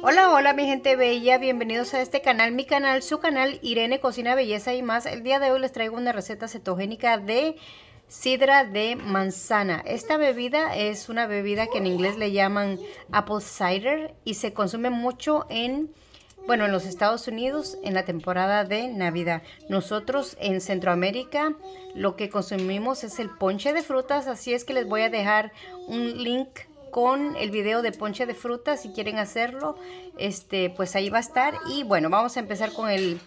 Hola, hola mi gente bella, bienvenidos a este canal, mi canal, su canal Irene Cocina Belleza y más. El día de hoy les traigo una receta cetogénica de sidra de manzana. Esta bebida es una bebida que en inglés le llaman apple cider y se consume mucho en, bueno, en los Estados Unidos en la temporada de Navidad. Nosotros en Centroamérica lo que consumimos es el ponche de frutas, así es que les voy a dejar un link con el video de ponche de fruta, si quieren hacerlo, este, pues ahí va a estar. Y bueno, vamos a empezar con el,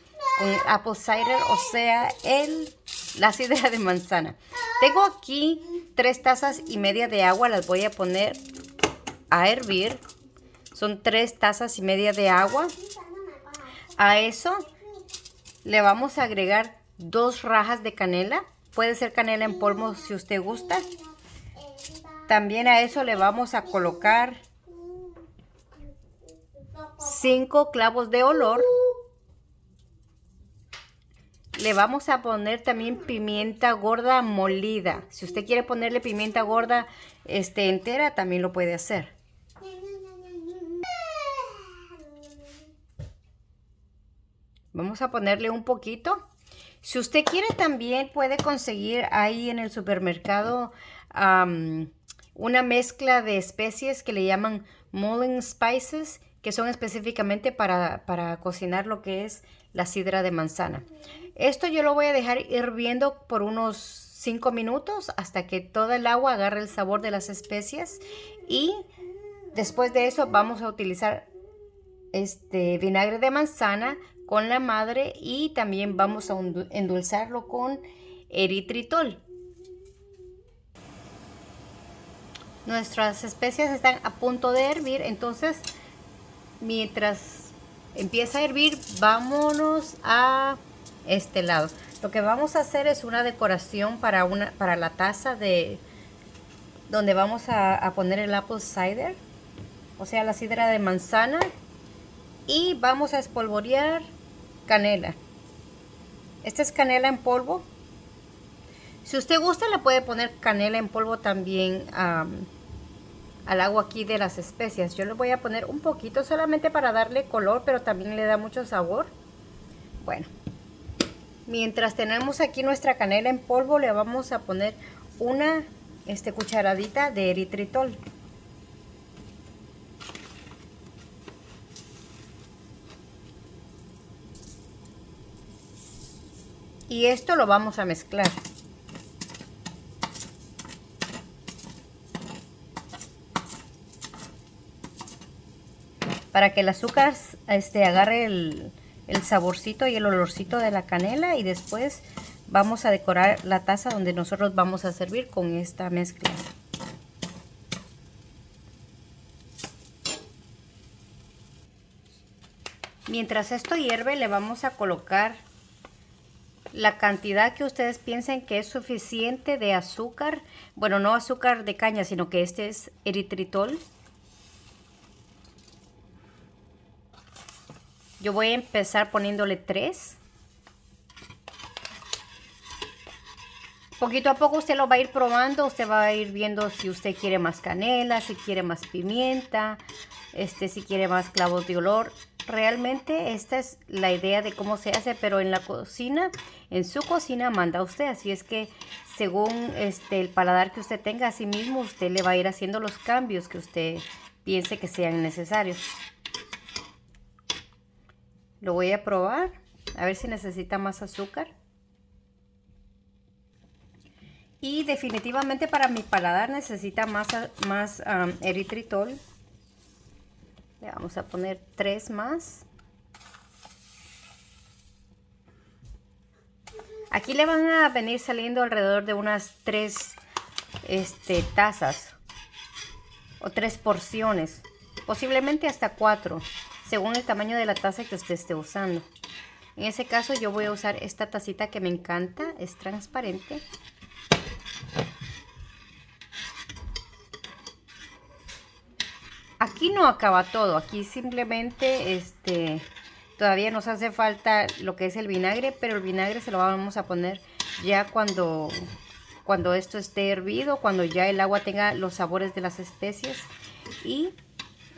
apple cider, o sea, el, la sidra de manzana. Tengo aquí tres tazas y media de agua, las voy a poner a hervir. Son tres tazas y media de agua. A eso le vamos a agregar dos rajas de canela. Puede ser canela en polvo si usted gusta. También a eso le vamos a colocar cinco clavos de olor. Le vamos a poner también pimienta gorda molida. Si usted quiere ponerle pimienta gorda este, entera, también lo puede hacer. Vamos a ponerle un poquito. Si usted quiere también puede conseguir ahí en el supermercado una mezcla de especies que le llaman mulling spices, que son específicamente para, para cocinar lo que es la sidra de manzana. Esto yo lo voy a dejar hirviendo por unos 5 minutos hasta que toda el agua agarre el sabor de las especies y después de eso vamos a utilizar este vinagre de manzana con la madre y también vamos a endulzarlo con eritritol. Nuestras especias están a punto de hervir, entonces mientras empieza a hervir, vámonos a este lado. Lo que vamos a hacer es una decoración para, una, para la taza de donde vamos a, a poner el apple cider, o sea la sidra de manzana y vamos a espolvorear canela. Esta es canela en polvo, si usted gusta, le puede poner canela en polvo también al agua aquí de las especias. Yo le voy a poner un poquito solamente para darle color, pero también le da mucho sabor. Bueno, mientras tenemos aquí nuestra canela en polvo, le vamos a poner una este, cucharadita de eritritol. Y esto lo vamos a mezclar. para que el azúcar este, agarre el, el saborcito y el olorcito de la canela y después vamos a decorar la taza donde nosotros vamos a servir con esta mezcla. Mientras esto hierve le vamos a colocar la cantidad que ustedes piensen que es suficiente de azúcar. Bueno, no azúcar de caña, sino que este es eritritol. Yo voy a empezar poniéndole tres. Poquito a poco usted lo va a ir probando, usted va a ir viendo si usted quiere más canela, si quiere más pimienta, este, si quiere más clavos de olor. Realmente esta es la idea de cómo se hace, pero en la cocina, en su cocina manda usted. Así es que según este, el paladar que usted tenga, sí mismo usted le va a ir haciendo los cambios que usted piense que sean necesarios. Lo voy a probar, a ver si necesita más azúcar. Y definitivamente para mi paladar necesita más, más eritritol. Le vamos a poner tres más. Aquí le van a venir saliendo alrededor de unas tres este, tazas o tres porciones, posiblemente hasta cuatro según el tamaño de la taza que usted esté usando. En ese caso yo voy a usar esta tacita que me encanta, es transparente. Aquí no acaba todo, aquí simplemente este, todavía nos hace falta lo que es el vinagre, pero el vinagre se lo vamos a poner ya cuando, cuando esto esté hervido, cuando ya el agua tenga los sabores de las especies y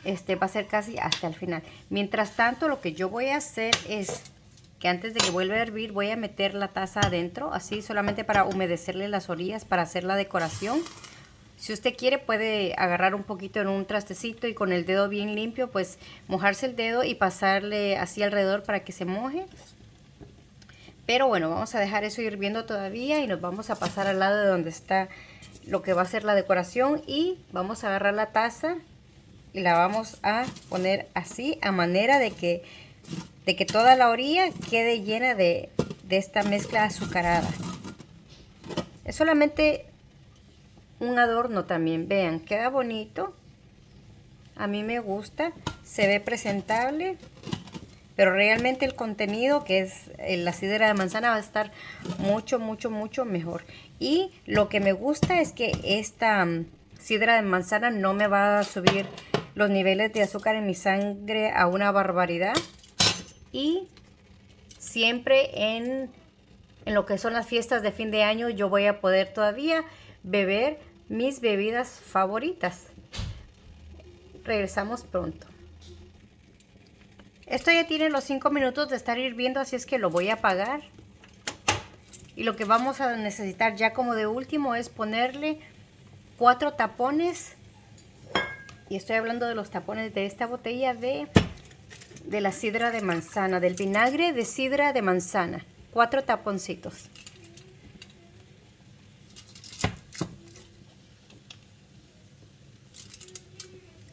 este va a ser casi hasta el final. Mientras tanto, lo que yo voy a hacer es que antes de que vuelva a hervir voy a meter la taza adentro, así solamente para humedecerle las orillas, para hacer la decoración. Si usted quiere puede agarrar un poquito en un trastecito y con el dedo bien limpio, pues mojarse el dedo y pasarle así alrededor para que se moje. Pero bueno, vamos a dejar eso hirviendo todavía y nos vamos a pasar al lado de donde está lo que va a ser la decoración y vamos a agarrar la taza y la vamos a poner así a manera de que, de que toda la orilla quede llena de, de esta mezcla azucarada. Es solamente un adorno también, vean, queda bonito. A mí me gusta, se ve presentable, pero realmente el contenido que es eh, la sidra de manzana va a estar mucho, mucho, mucho mejor. Y lo que me gusta es que esta mm, sidra de manzana no me va a subir los niveles de azúcar en mi sangre a una barbaridad. Y siempre en, lo que son las fiestas de fin de año yo voy a poder todavía beber mis bebidas favoritas. Regresamos pronto. Esto ya tiene los 5 minutos de estar hirviendo, así es que lo voy a apagar. Y lo que vamos a necesitar ya como de último es ponerle cuatro tapones y estoy hablando de los tapones de esta botella de, de la sidra de manzana, del vinagre de sidra de manzana, cuatro taponcitos.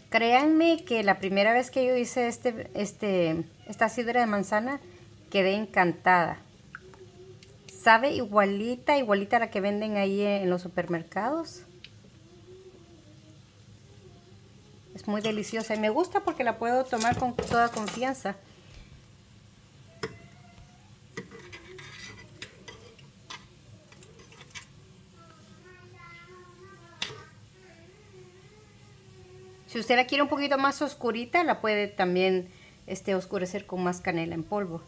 Créanme que la primera vez que yo hice este, este, esta sidra de manzana quedé encantada. Sabe igualita, igualita a la que venden ahí en los supermercados. muy deliciosa y me gusta porque la puedo tomar con toda confianza. Si usted la quiere un poquito más oscurita, la puede también este, oscurecer con más canela en polvo.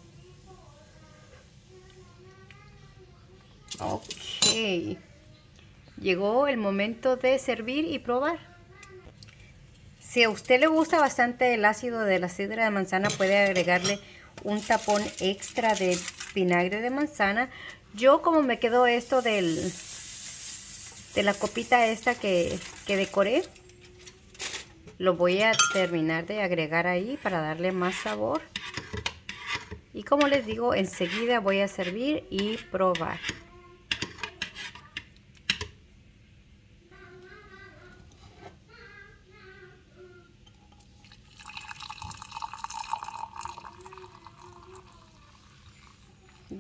Ok. Llegó el momento de servir y probar. Si a usted le gusta bastante el ácido de la sidra de manzana, puede agregarle un tapón extra de vinagre de manzana. Yo como me quedó esto de la copita esta que decoré, lo voy a terminar de agregar ahí para darle más sabor. Y como les digo, enseguida voy a servir y probar.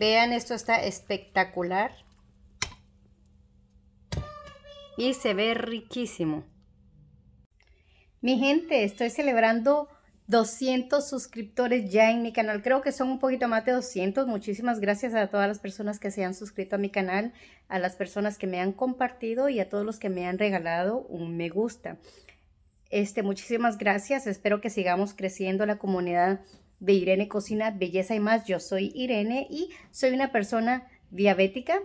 Vean, esto está espectacular. Y se ve riquísimo. Mi gente, estoy celebrando 200 suscriptores ya en mi canal. Creo que son un poquito más de 200. Muchísimas gracias a todas las personas que se han suscrito a mi canal, a las personas que me han compartido y a todos los que me han regalado un me gusta. Este, muchísimas gracias. Espero que sigamos creciendo la comunidad de Irene Cocina, Belleza y más. Yo soy Irene y soy una persona diabética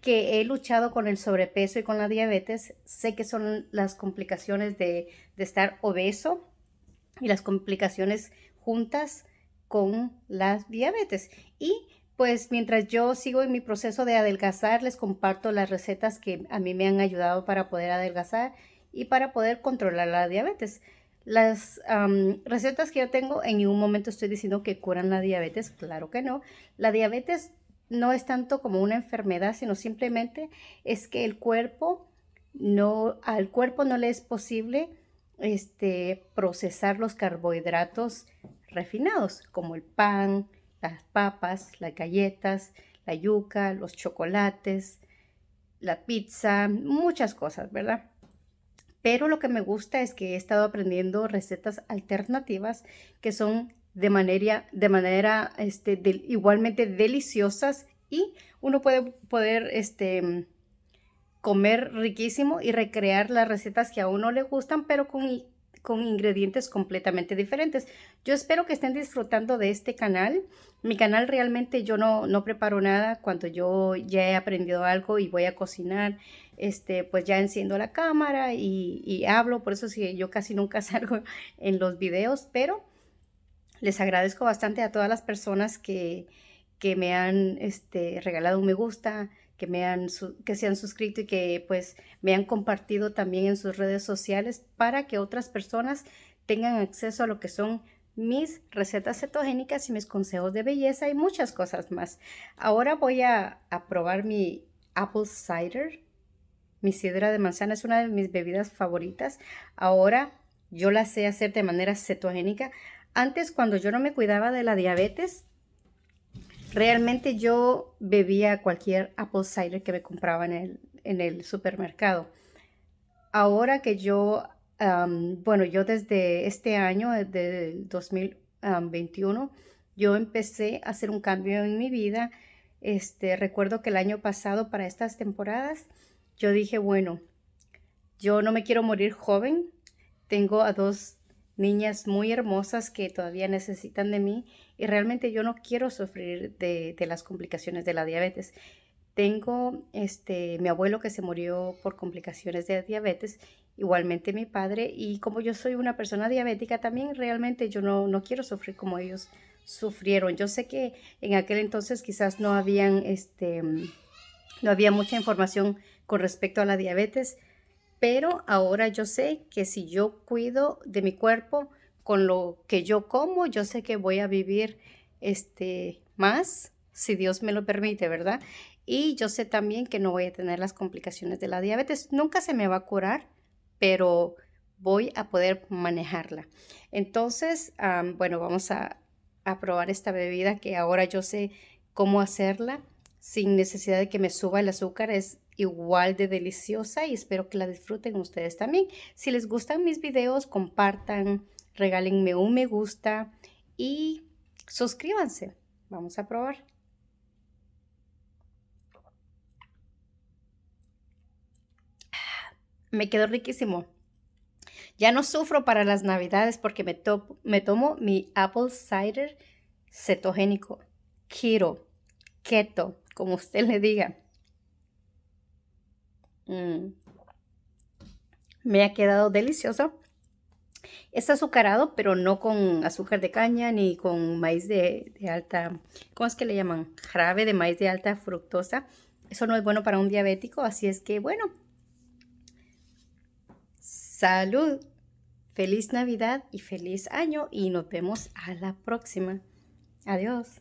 que he luchado con el sobrepeso y con la diabetes. Sé que son las complicaciones de, de estar obeso y las complicaciones juntas con las diabetes. Y pues mientras yo sigo en mi proceso de adelgazar, les comparto las recetas que a mí me han ayudado para poder adelgazar y para poder controlar la diabetes. Las recetas que yo tengo, en ningún momento estoy diciendo que curan la diabetes, claro que no. La diabetes no es tanto como una enfermedad, sino simplemente es que el cuerpo no, al cuerpo no le es posible este, procesar los carbohidratos refinados, como el pan, las papas, las galletas, la yuca, los chocolates, la pizza, muchas cosas, ¿verdad? Pero lo que me gusta es que he estado aprendiendo recetas alternativas que son de manera, de manera este, igualmente deliciosas y uno puede poder este, comer riquísimo y recrear las recetas que a uno le gustan, pero con, con ingredientes completamente diferentes. Yo espero que estén disfrutando de este canal. Mi canal realmente yo no, no preparo nada. Cuando yo ya he aprendido algo y voy a cocinar, este, pues ya enciendo la cámara y, hablo, por eso yo casi nunca salgo en los videos, pero les agradezco bastante a todas las personas que, me han este, regalado un me gusta, que, me han, que se han suscrito y que pues me han compartido también en sus redes sociales para que otras personas tengan acceso a lo que son mis recetas cetogénicas y mis consejos de belleza y muchas cosas más. Ahora voy a probar mi apple cider mi sidra de manzana es una de mis bebidas favoritas. Ahora yo la sé hacer de manera cetogénica. Antes, cuando yo no me cuidaba de la diabetes, realmente yo bebía cualquier apple cider que me compraba en el, supermercado. Ahora que yo, bueno, yo desde este año, desde 2021, yo empecé a hacer un cambio en mi vida. Este, recuerdo que el año pasado para estas temporadas yo dije, bueno, yo no me quiero morir joven, tengo a dos niñas muy hermosas que todavía necesitan de mí y realmente yo no quiero sufrir de, las complicaciones de la diabetes. Tengo este, mi abuelo que se murió por complicaciones de diabetes, igualmente mi padre, y como yo soy una persona diabética, también realmente yo no, quiero sufrir como ellos sufrieron. Yo sé que en aquel entonces quizás no habían, este, no había mucha información con respecto a la diabetes, pero ahora yo sé que si yo cuido de mi cuerpo con lo que yo como, yo sé que voy a vivir este más si Dios me lo permite, ¿verdad? Y yo sé también que no voy a tener las complicaciones de la diabetes. Nunca se me va a curar, pero voy a poder manejarla. Entonces, bueno, vamos a, a probar esta bebida que ahora yo sé cómo hacerla sin necesidad de que me suba el azúcar. Es igual de deliciosa y espero que la disfruten ustedes también. Si les gustan mis videos, compartan, regálenme un me gusta y suscríbanse. Vamos a probar. Ah, me quedó riquísimo. Ya no sufro para las navidades porque me, me tomo mi apple cider cetogénico, keto, keto, como usted le diga. Mm. Me ha quedado delicioso. Es azucarado, pero no con azúcar de caña ni con maíz de, alta, ¿cómo es que le llaman? Jarabe de maíz de alta fructosa. Eso no es bueno para un diabético, así es que bueno. Salud, feliz Navidad y feliz año y nos vemos a la próxima. Adiós.